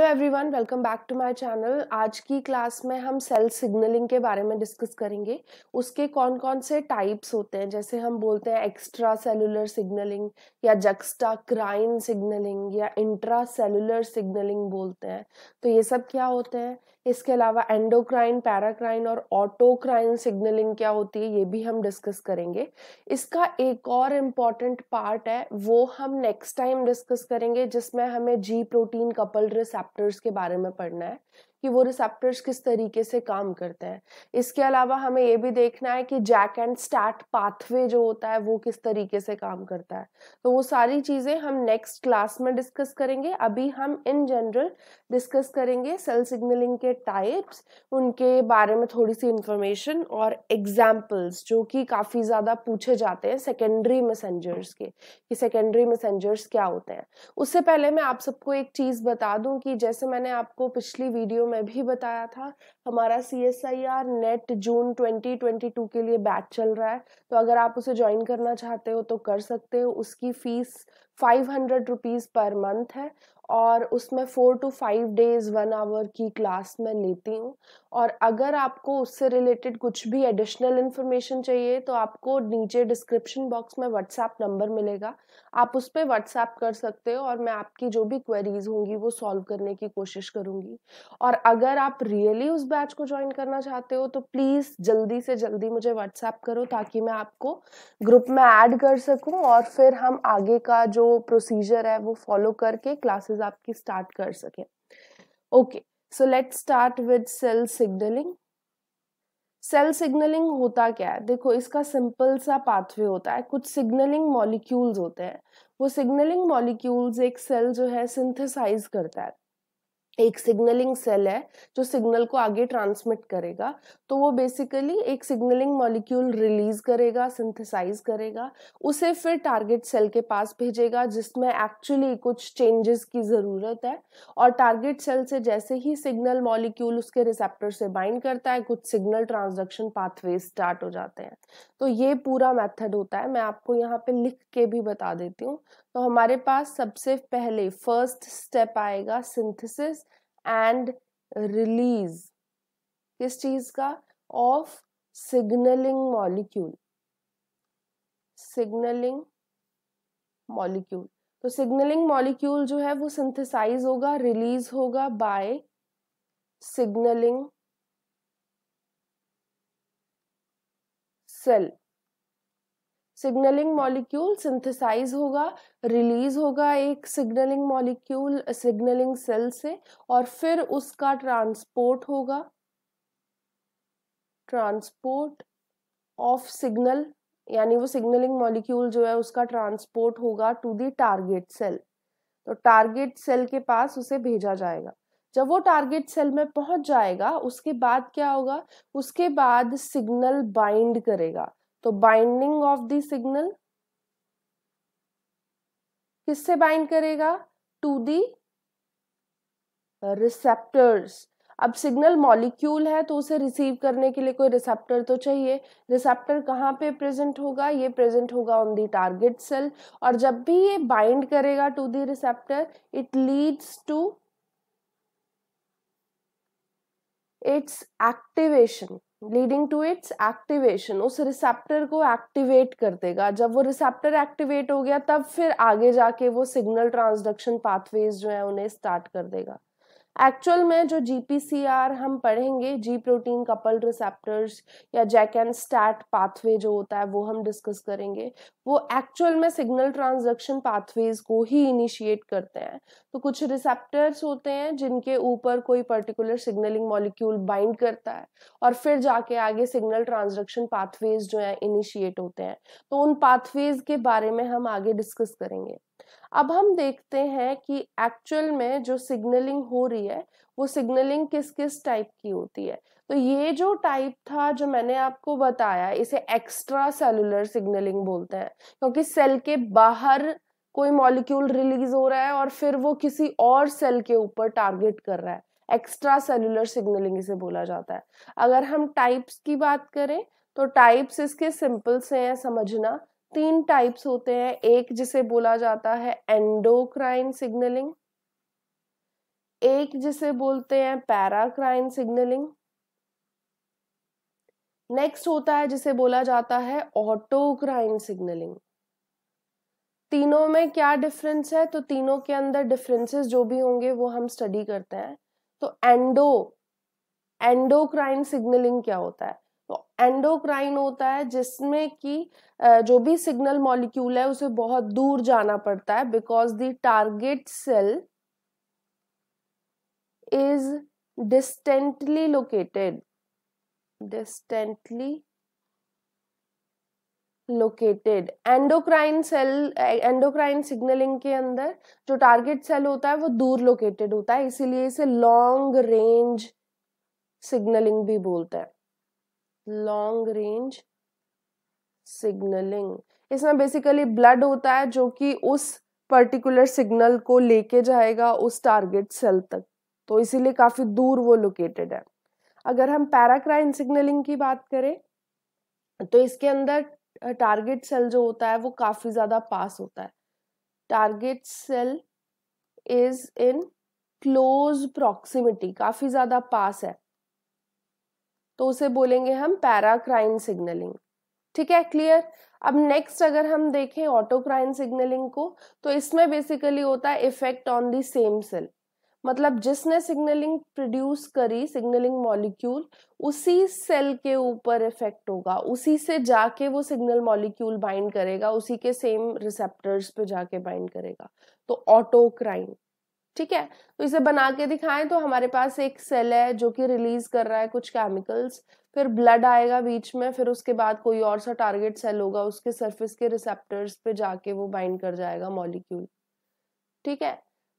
Hello everyone welcome back to my channel आज की class में हम सेल सिग्नलिंग के बारे में डिस्कस करेंगे उसके कौन कौन से टाइप्स होते हैं जैसे हम बोलते हैं एक्स्ट्रा सेलुलर सिग्नलिंग या जक्स्टा क्राइन सिग्नलिंग या इंट्रा सेलुलर सिग्नलिंग बोलते हैं तो ये सब क्या होते हैं इसके अलावा एंडोक्राइन पैराक्राइन और ऑटोक्राइन सिग्नलिंग क्या होती है ये भी हम डिस्कस करेंगे इसका एक और इम्पॉर्टेंट पार्ट है वो हम नेक्स्ट टाइम डिस्कस करेंगे जिसमें हमें जी प्रोटीन कपल रिसेप्टर्स के बारे में पढ़ना है कि वो रिसेप्टर्स किस तरीके से काम करते हैं इसके अलावा हमें ये भी देखना है कि जैक एंड स्टार्ट पाथवे जो होता है वो किस तरीके से काम करता है तो वो सारी चीज़ें हम नेक्स्ट क्लास में डिस्कस करेंगे अभी हम इन जनरल डिस्कस करेंगे सेल सिग्नलिंग के टाइप्स उनके बारे में थोड़ी सी इंफॉर्मेशन और एग्जाम्पल्स जो कि काफ़ी ज़्यादा पूछे जाते हैं सेकेंडरी मैसेंजर्स के कि सेकेंडरी मैसेंजर्स क्या होते हैं उससे पहले मैं आप सबको एक चीज़ बता दूं कि जैसे मैंने आपको पिछली वीडियो मैं भी बताया था हमारा C S I R NET June twenty twenty two के लिए बैच चल रहा है तो अगर आप उसे ज्वाइन करना चाहते हो तो कर सकते हो उसकी fees five hundred rupees per month है और उसमें four to five days one hour की क्लास मैं लेती हूँ और अगर आपको उससे रिलेटेड कुछ भी एडिशनल इन्फॉर्मेशन चाहिए तो आपको नीचे डिस्क्रिप्शन बॉक्स में व्हाट्सएप नंबर मिलेगा आप उस पर व्हाट्सएप कर सकते हो और मैं आपकी जो भी क्वेरीज होंगी वो सॉल्व करने की कोशिश करूंगी और अगर आप रियली उस बैच को ज्वाइन करना चाहते हो तो प्लीज़ जल्दी से जल्दी मुझे व्हाट्सएप करो ताकि मैं आपको ग्रुप में ऐड कर सकूं और फिर हम आगे का जो प्रोसीजर है वो फॉलो करके क्लासेस आपकी स्टार्ट कर सकें okay so let start with cell signalling cell signalling होता क्या है देखो इसका सिंपल सा पाथवे होता है कुछ सिग्नलिंग मॉलिक्यूल्स होते हैं वो सिग्नलिंग मॉलिक्यूल्स एक सेल जो है सिंथेसाइज करता है एक सिग्नलिंग सेल है जो सिग्नल को आगे ट्रांसमिट करेगा तो वो बेसिकली एक सिग्नलिंग मॉलिक्यूल रिलीज करेगा सिंथेसाइज करेगा उसे फिर टारगेट सेल के पास भेजेगा जिसमें एक्चुअली कुछ चेंजेस की ज़रूरत है और टारगेट सेल से जैसे ही सिग्नल मॉलिक्यूल उसके रिसेप्टर से बाइंड करता है कुछ सिग्नल ट्रांजेक्शन पाथवे स्टार्ट हो जाते हैं तो ये पूरा मेथड होता है मैं आपको यहाँ पे लिख के भी बता देती हूँ तो हमारे पास सबसे पहले फर्स्ट स्टेप आएगा सिंथेसिस एंड रिलीज किस चीज का of signalling molecule signalling molecule तो सिग्नलिंग मॉलिक्यूल जो है वो सिंथेसाइज होगा रिलीज होगा by signalling cell signalling molecule synthesise होगा रिलीज होगा एक सिग्नलिंग मॉलिक्यूल सिग्नलिंग सेल से और फिर उसका ट्रांसपोर्ट होगा ट्रांसपोर्ट ऑफ सिग्नल यानी वो सिग्नलिंग मॉलिक्यूल जो है उसका ट्रांसपोर्ट होगा टू दी टारगेट सेल तो टारगेट सेल के पास उसे भेजा जाएगा जब वो टारगेट सेल में पहुंच जाएगा उसके बाद क्या होगा उसके बाद सिग्नल बाइंड करेगा तो बाइंडिंग ऑफ द सिग्नल किससे बाइंड करेगा टू दी रिसेप्टर्स अब सिग्नल मॉलिक्यूल है तो उसे रिसीव करने के लिए कोई रिसेप्टर तो चाहिए रिसेप्टर कहाँ पे प्रेजेंट होगा ये प्रेजेंट होगा ऑन दी टारगेट सेल और जब भी ये बाइंड करेगा to the receptor it leads to its activation leading to its activation उस रिसेप्टर को एक्टिवेट कर देगा जब वो रिसेप्टर एक्टिवेट हो गया तब फिर आगे जाके वो सिग्नल ट्रांसडक्शन पाथवेज जो है उन्हें स्टार्ट कर देगा एक्चुअल में जो जी हम पढ़ेंगे जी प्रोटीन कपल रिसेप्टर्स या जैक एंड स्टैट पाथवे जो होता है वो हम डिस्कस करेंगे वो एक्चुअल में सिग्नल ट्रांजेक्शन पाथवेज को ही इनिशिएट करते हैं तो कुछ रिसेप्टर्स होते हैं जिनके ऊपर कोई पर्टिकुलर सिग्नलिंग मॉलिक्यूल बाइंड करता है और फिर जाके आगे सिग्नल ट्रांजेक्शन पाथवेज जो है इनिशिएट होते हैं तो उन पाथवेज के बारे में हम आगे डिस्कस करेंगे अब हम देखते हैं कि एक्चुअल में जो सिग्नलिंग हो रही है वो सिग्नलिंग किस किस टाइप की होती है तो ये जो टाइप था जो मैंने आपको बताया इसे एक्स्ट्रा सेलुलर सिग्नलिंग बोलते हैं क्योंकि सेल के बाहर कोई मॉलिक्यूल रिलीज हो रहा है और फिर वो किसी और सेल के ऊपर टारगेट कर रहा है एक्स्ट्रा सेलुलर सिग्नलिंग इसे बोला जाता है अगर हम टाइप्स की बात करें तो टाइप्स इसके सिंपल से हैं समझना तीन टाइप्स होते हैं एक जिसे बोला जाता है एंडोक्राइन सिग्नलिंग एक जिसे बोलते हैं पैराक्राइन सिग्नलिंग नेक्स्ट होता है जिसे बोला जाता है ऑटोक्राइन सिग्नलिंग तीनों में क्या डिफरेंस है तो तीनों के अंदर डिफरेंसेस जो भी होंगे वो हम स्टडी करते हैं तो एंडो एंडोक्राइन सिग्नलिंग क्या होता है तो एंडोक्राइन होता है जिसमें कि जो भी सिग्नल मॉलिक्यूल है उसे बहुत दूर जाना पड़ता है because the target cell is distantly located distantly located endocrine cell endocrine signalling के अंदर जो टारगेट सेल होता है वो दूर लोकेटेड होता है इसीलिए इसे लॉन्ग रेंज सिग्नलिंग भी बोलते हैं लॉन्ग रेंज सिग्नलिंग इसमें बेसिकली ब्लड होता है जो कि उस पर्टिकुलर सिग्नल को लेके जाएगा उस टारगेट सेल तक तो इसीलिए काफ़ी दूर वो लोकेटेड है अगर हम पैराक्राइन सिग्नलिंग की बात करें तो इसके अंदर टारगेट सेल जो होता है वो काफ़ी ज़्यादा पास होता है target cell is in close proximity काफ़ी ज़्यादा पास है तो उसे बोलेंगे हम पैराक्राइन सिग्नलिंग ठीक है क्लियर अब नेक्स्ट अगर हम देखें ऑटोक्राइन सिग्नलिंग को तो इसमें बेसिकली होता है effect on the same cell मतलब जिसने सिग्नलिंग प्रोड्यूस करी सिग्नलिंग मॉलिक्यूल उसी सेल के ऊपर इफेक्ट होगा उसी से जाके वो सिग्नल मॉलिक्यूल बाइंड करेगा उसी के सेम रिसेप्टर्स पे जाके बाइंड करेगा तो ऑटोक्राइन ठीक है तो इसे बना के दिखाएं तो हमारे पास एक सेल है जो कि रिलीज कर रहा है कुछ केमिकल्स फिर ब्लड आएगा बीच में फिर उसके बाद कोई और सा टारगेट सेल होगा उसके सरफेस के रिसेप्टर्स पे जाके वो बाइंड कर जाएगा मॉलिक्यूल ठीक है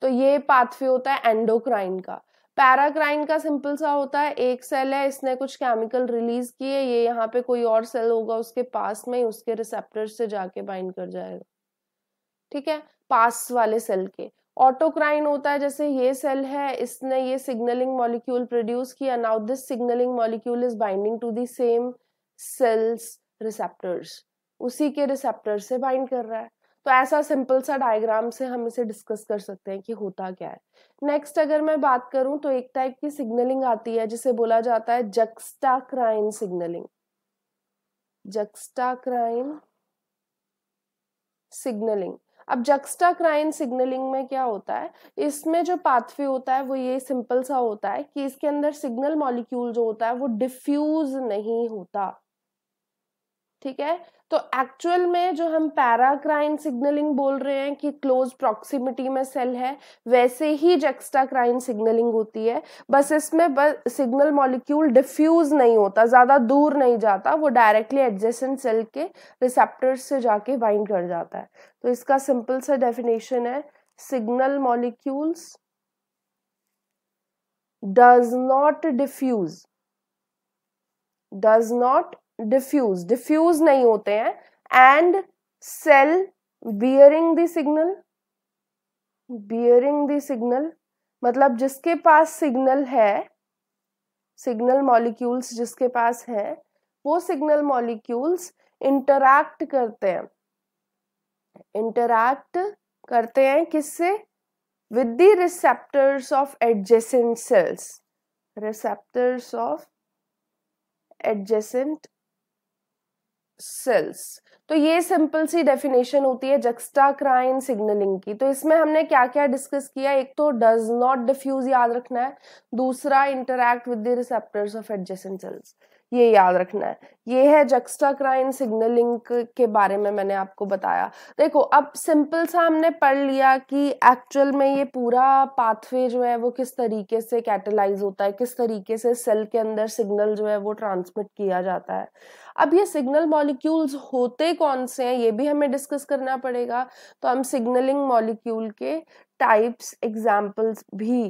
तो ये पाथवे होता है एंडोक्राइन का पैराक्राइन का सिंपल सा होता है एक सेल है इसने कुछ केमिकल रिलीज किए ये यहाँ पे कोई और सेल होगा उसके पास में उसके रिसेप्टर से जाके बाइंड कर जाएगा ठीक है पास वाले सेल के ऑटोक्राइन होता है जैसे ये सेल है इसने ये सिग्नलिंग मॉलिक्यूल प्रोड्यूस किया now this signalling molecule is binding to the same cell's receptors उसी के रिसेप्टर से बाइंड कर रहा है तो ऐसा सिंपल सा डायग्राम से हम इसे डिस्कस कर सकते हैं कि होता क्या है नेक्स्ट अगर मैं बात करूं तो एक टाइप की सिग्नलिंग आती है जिसे बोला जाता है जक्स्टाक्राइन सिग्नलिंग जक्स्टाक्राइन सिग्नलिंग अब जक्स्टा क्राइन सिग्नलिंग में क्या होता है इसमें जो पाथवे होता है वो ये सिंपल सा होता है कि इसके अंदर सिग्नल मॉलिक्यूल जो होता है वो डिफ्यूज नहीं होता ठीक है तो एक्चुअल में जो हम पैराक्राइन सिग्नलिंग बोल रहे हैं कि क्लोज प्रॉक्सिमिटी में सेल है वैसे ही जेक्स्टाक्राइन सिग्नलिंग होती है बस इसमें बस सिग्नल मॉलिक्यूल डिफ्यूज नहीं होता ज़्यादा दूर नहीं जाता वो डायरेक्टली एडजेसेंट सेल के रिसेप्टर से जाके बाइंड कर जाता है तो इसका सिंपल सा डेफिनेशन है signal molecules does not diffuse does not diffuse diffuse नहीं होते हैं and cell bearing the signal bearing the signal मतलब जिसके पास सिग्नल है सिग्नल मॉलिक्यूल्स जिसके पास है वो सिग्नल मॉलिक्यूल्स इंटरैक्ट करते हैं इंटरैक्ट करते हैं किससे with the receptors of adjacent cells receptors of adjacent cells तो ये सिंपल सी डेफिनेशन होती है जक्स्टाक्राइन सिग्नलिंग की तो इसमें हमने क्या क्या डिस्कस किया एक तो डज नॉट डिफ्यूज याद रखना है दूसरा interact with the receptors of adjacent cells ये याद रखना है ये है जक्स्टा क्राइन सिग्नलिंग के बारे में मैंने आपको बताया देखो अब सिंपल सा हमने पढ़ लिया कि एक्चुअल में ये पूरा पाथवे जो है वो किस तरीके से कैटेलाइज होता है किस तरीके से सेल के अंदर सिग्नल जो है वो ट्रांसमिट किया जाता है अब ये सिग्नल मॉलिक्यूल्स होते कौन से हैं ये भी हमें डिस्कस करना पड़ेगा तो हम सिग्नलिंग मॉलिक्यूल के टाइप्स एग्जाम्पल्स भी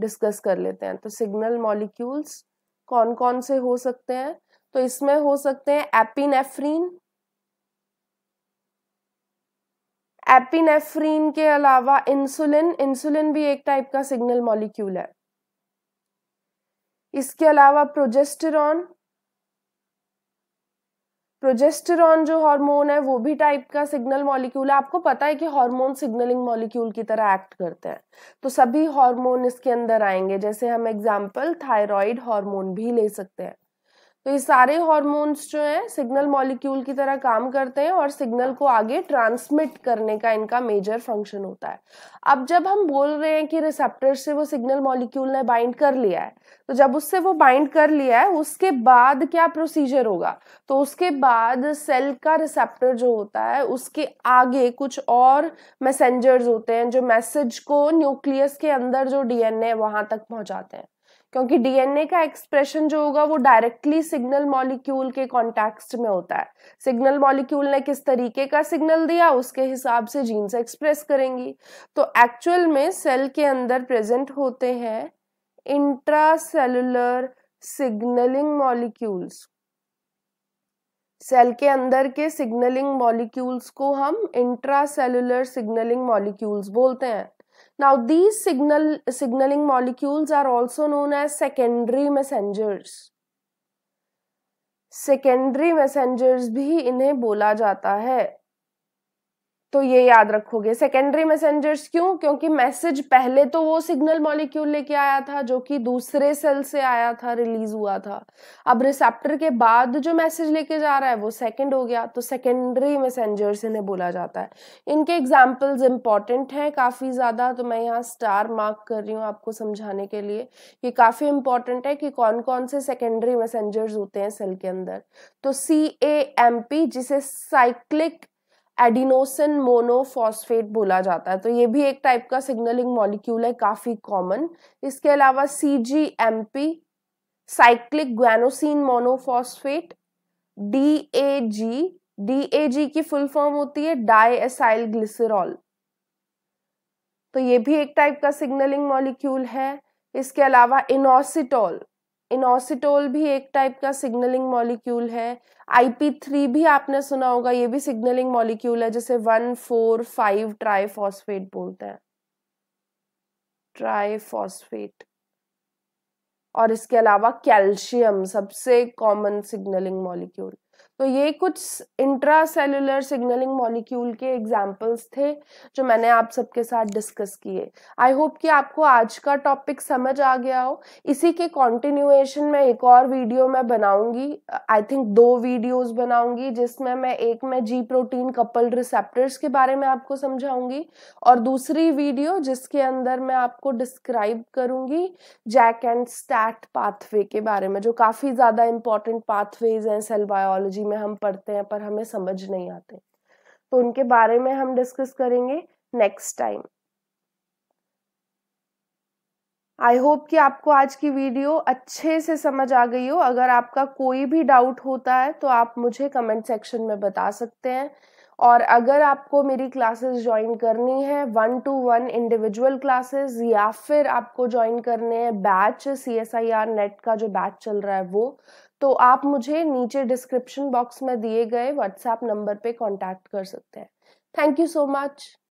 डिस्कस कर लेते हैं तो सिग्नल मॉलिक्यूल्स कौन कौन से हो सकते हैं तो इसमें हो सकते हैं एपिनेफ्रीन एपिनेफ्रीन के अलावा इंसुलिन इंसुलिन भी एक टाइप का सिग्नल मॉलिक्यूल है इसके अलावा प्रोजेस्टेरॉन प्रोजेस्टेरॉन जो हार्मोन है वो भी टाइप का सिग्नल मॉलिक्यूल है आपको पता है कि हार्मोन सिग्नलिंग मॉलिक्यूल की तरह एक्ट करते हैं तो सभी हार्मोन इसके अंदर आएंगे जैसे हम एग्जांपल थायराइड हार्मोन भी ले सकते हैं तो ये सारे हॉर्मोन्स जो हैं सिग्नल मॉलिक्यूल की तरह काम करते हैं और सिग्नल को आगे ट्रांसमिट करने का इनका मेजर फंक्शन होता है अब जब हम बोल रहे हैं कि रिसेप्टर से वो सिग्नल मॉलिक्यूल ने बाइंड कर लिया है तो जब उससे वो बाइंड कर लिया है उसके बाद क्या प्रोसीजर होगा तो उसके बाद सेल का रिसेप्टर जो होता है उसके आगे कुछ और मैसेंजर्स होते हैं जो मैसेज को न्यूक्लियस के अंदर जो डीएनए वहां तक पहुंचाते हैं क्योंकि डीएनए का एक्सप्रेशन जो होगा वो डायरेक्टली सिग्नल मॉलिक्यूल के कॉन्टेक्स्ट में होता है सिग्नल मॉलिक्यूल ने किस तरीके का सिग्नल दिया उसके हिसाब से जीन्स एक्सप्रेस करेंगी तो एक्चुअल में सेल के अंदर प्रेजेंट होते हैं इंट्रासेलुलर सिग्नलिंग मॉलिक्यूल्स सेल के अंदर के सिग्नलिंग मॉलिक्यूल्स को हम इंट्रा सेलुलर सिग्नलिंग मॉलिक्यूल्स बोलते हैं Now these signal signaling molecules are also known as secondary messengers. secondary messengers भी इन्हें बोला जाता है तो ये याद रखोगे सेकेंडरी मैसेंजर्स क्यों क्योंकि मैसेज पहले तो वो सिग्नल मॉलिक्यूल लेके आया था जो कि दूसरे सेल से आया था रिलीज हुआ था अब रिसेप्टर के बाद जो मैसेज लेके जा रहा है वो सेकेंड हो गया तो सेकेंडरी मैसेंजर्स इन्हें बोला जाता है इनके एग्जाम्पल्स इंपॉर्टेंट हैं काफ़ी ज़्यादा तो मैं यहाँ स्टार मार्क कर रही हूँ आपको समझाने के लिए ये काफ़ी इंपॉर्टेंट है कि कौन कौन से सेकेंडरी मैसेंजर्स होते हैं सेल के अंदर तो सी ए एम पी जिसे साइक्लिक एडिनोसिन मोनोफॉस्फेट बोला जाता है तो ये भी एक टाइप का सिग्नलिंग मॉलिक्यूल है काफ़ी कॉमन इसके अलावा C G M P cyclic guanosine monophosphate D A G D A G की फुल फॉर्म होती है डाईसाइल ग्लिसरॉल तो ये भी एक टाइप का सिग्नलिंग मॉलिक्यूल है इसके अलावा इनोसिटॉल इनोसिटोल भी एक टाइप का सिग्नलिंग मॉलिक्यूल है आईपी थ्री भी आपने सुना होगा ये भी सिग्नलिंग मॉलिक्यूल है जैसे वन फोर फाइव ट्राइफॉस्फेट बोलते हैं ट्राइफॉस्फेट और इसके अलावा कैल्शियम सबसे कॉमन सिग्नलिंग मॉलिक्यूल तो ये कुछ इंट्रा सेलुलर सिग्नलिंग मॉलिक्यूल के एग्जाम्पल्स थे जो मैंने आप सबके साथ डिस्कस किए आई होप कि आपको आज का टॉपिक समझ आ गया हो इसी के कॉन्टिन्यूएशन में एक और वीडियो मैं बनाऊंगी आई थिंक दो वीडियोस बनाऊंगी जिसमें मैं एक में जी प्रोटीन कपल रिसेप्टर्स के बारे में आपको समझाऊंगी और दूसरी वीडियो जिसके अंदर मैं आपको डिस्क्राइब करूंगी जैक एंड स्टैट पाथवे के बारे में जो काफ़ी ज़्यादा इंपॉर्टेंट पाथवेज हैं सेल बायोलॉजी में हम पढ़ते हैं पर हमें समझ नहीं आते तो उनके बारे में हम डिस्कस करेंगे नेक्स्ट टाइम आई होप कि आपको आज की वीडियो अच्छे से समझ आ गई हो अगर आपका कोई भी डाउट होता है तो आप मुझे कमेंट सेक्शन में बता सकते हैं और अगर आपको मेरी क्लासेस ज्वाइन करनी है one to one individual classes या फिर आपको ज्वाइन करने हैं batch C S I R NET का जो बैच चल रहा है वो तो आप मुझे नीचे डिस्क्रिप्शन बॉक्स में दिए गए व्हाट्सएप नंबर पे कांटेक्ट कर सकते हैं थैंक यू सो मच